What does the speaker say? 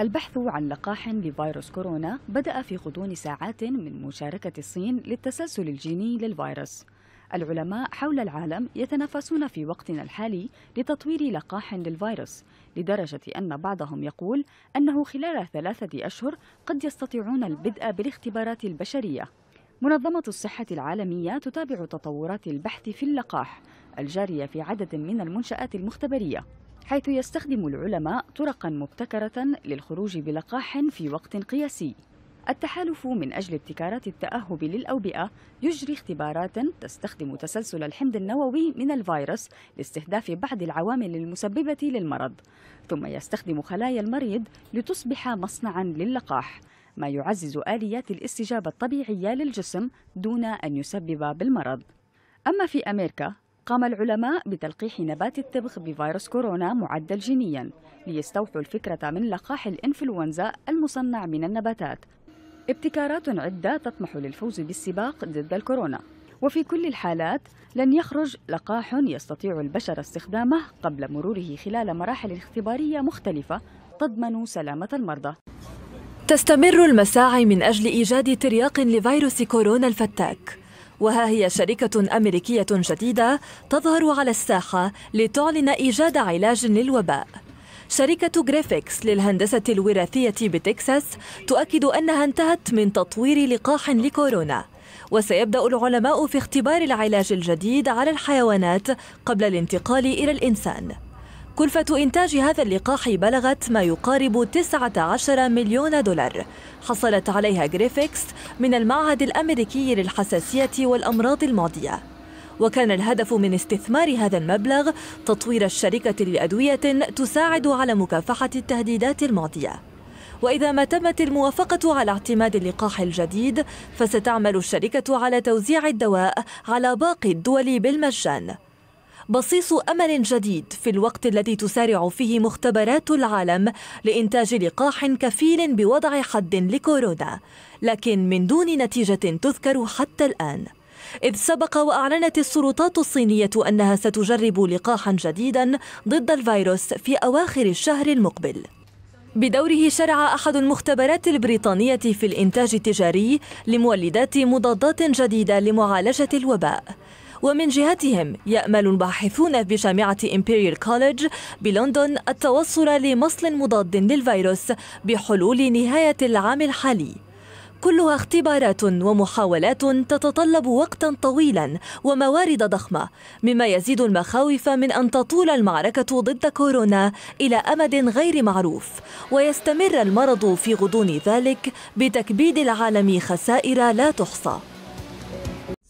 البحث عن لقاح لفيروس كورونا بدأ في غضون ساعات من مشاركة الصين للتسلسل الجيني للفيروس. العلماء حول العالم يتنافسون في وقتنا الحالي لتطوير لقاح للفيروس لدرجة أن بعضهم يقول أنه خلال ثلاثة أشهر قد يستطيعون البدء بالاختبارات البشرية منظمة الصحة العالمية تتابع تطورات البحث في اللقاح الجارية في عدد من المنشآت المختبرية حيث يستخدم العلماء طرقا مبتكرة للخروج بلقاح في وقت قياسي التحالف من أجل ابتكارات التأهب للأوبئة يجري اختبارات تستخدم تسلسل الحمض النووي من الفيروس لاستهداف بعض العوامل المسببة للمرض ثم يستخدم خلايا المريض لتصبح مصنعا للقاح ما يعزز آليات الاستجابة الطبيعية للجسم دون أن يسبب بالمرض أما في أمريكا قام العلماء بتلقيح نبات التبغ بفيروس كورونا معدل جينيا ليستوحوا الفكرة من لقاح الإنفلونزا المصنع من النباتات ابتكارات عدة تطمح للفوز بالسباق ضد الكورونا وفي كل الحالات لن يخرج لقاح يستطيع البشر استخدامه قبل مروره خلال مراحل اختبارية مختلفة تضمن سلامة المرضى تستمر المساعي من أجل إيجاد ترياق لفيروس كورونا الفتاك وها هي شركة أمريكية جديدة تظهر على الساحة لتعلن إيجاد علاج للوباء شركة جريفيكس للهندسة الوراثية بتكساس تؤكد أنها انتهت من تطوير لقاح لكورونا وسيبدأ العلماء في اختبار العلاج الجديد على الحيوانات قبل الانتقال إلى الإنسان كلفة إنتاج هذا اللقاح بلغت ما يقارب 19 مليون دولار حصلت عليها جريفيكس من المعهد الأمريكي للحساسية والأمراض المعدية وكان الهدف من استثمار هذا المبلغ تطوير الشركة لأدوية تساعد على مكافحة التهديدات المعدية وإذا ما تمت الموافقة على اعتماد اللقاح الجديد فستعمل الشركة على توزيع الدواء على باقي الدول بالمجان بصيص أمل جديد في الوقت الذي تسارع فيه مختبرات العالم لإنتاج لقاح كفيل بوضع حد لكورونا لكن من دون نتيجة تذكر حتى الآن إذ سبق وأعلنت السلطات الصينية أنها ستجرب لقاحا جديدا ضد الفيروس في أواخر الشهر المقبل بدوره شرع أحد المختبرات البريطانية في الإنتاج التجاري لمولدات مضادات جديدة لمعالجة الوباء ومن جهتهم يأمل الباحثون بجامعة إمبريال كوليدج بلندن التوصل لمصل مضاد للفيروس بحلول نهاية العام الحالي كلها اختبارات ومحاولات تتطلب وقتا طويلا وموارد ضخمه مما يزيد المخاوف من ان تطول المعركه ضد كورونا الى امد غير معروف ويستمر المرض في غضون ذلك بتكبيد العالم خسائر لا تحصى